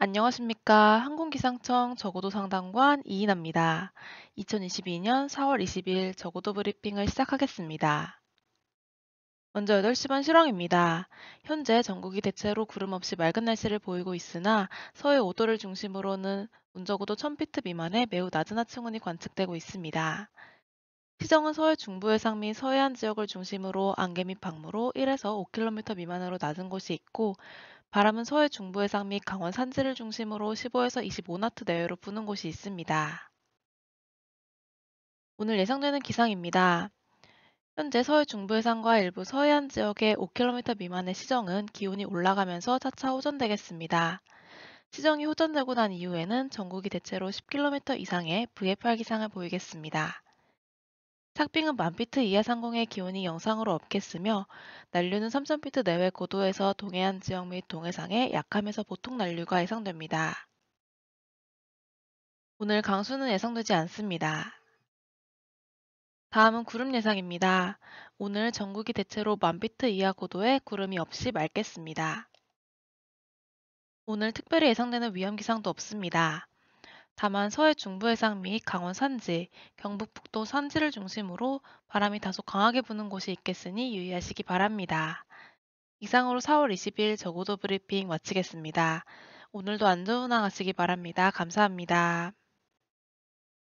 안녕하십니까. 항공기상청 저고도 상담관 이인아입니다. 2022년 4월 20일 저고도 브리핑을 시작하겠습니다. 먼저 8시 반 실황입니다. 현재 전국이 대체로 구름 없이 맑은 날씨를 보이고 있으나 서해 5도를 중심으로는 운저고도 1000피트 미만의 매우 낮은 하층운이 관측되고 있습니다. 시정은 서해 중부 해상 및 서해안 지역을 중심으로 안개 및 방무로 1에서 5km 미만으로 낮은 곳이 있고 바람은 서해 중부 해상 및 강원 산지를 중심으로 15에서 25나트 내외로 부는 곳이 있습니다. 오늘 예상되는 기상입니다. 현재 서해 중부 해상과 일부 서해안 지역의 5km 미만의 시정은 기온이 올라가면서 차차 호전되겠습니다. 시정이 호전되고 난 이후에는 전국이 대체로 10km 이상의 VFR 기상을 보이겠습니다. 탁빙은 만피트 이하 상공의 기온이 영상으로 없겠으며 난류는 3000피트 내외 고도에서 동해안 지역 및 동해상에 약함에서 보통 난류가 예상됩니다. 오늘 강수는 예상되지 않습니다. 다음은 구름 예상입니다. 오늘 전국이 대체로 만피트 이하 고도에 구름이 없이 맑겠습니다. 오늘 특별히 예상되는 위험 기상도 없습니다. 다만 서해 중부 해상 및 강원 산지, 경북 북도 산지를 중심으로 바람이 다소 강하게 부는 곳이 있겠으니 유의하시기 바랍니다. 이상으로 4월 2 0일 저고도 브리핑 마치겠습니다. 오늘도 안 좋은 항가시기 바랍니다. 감사합니다.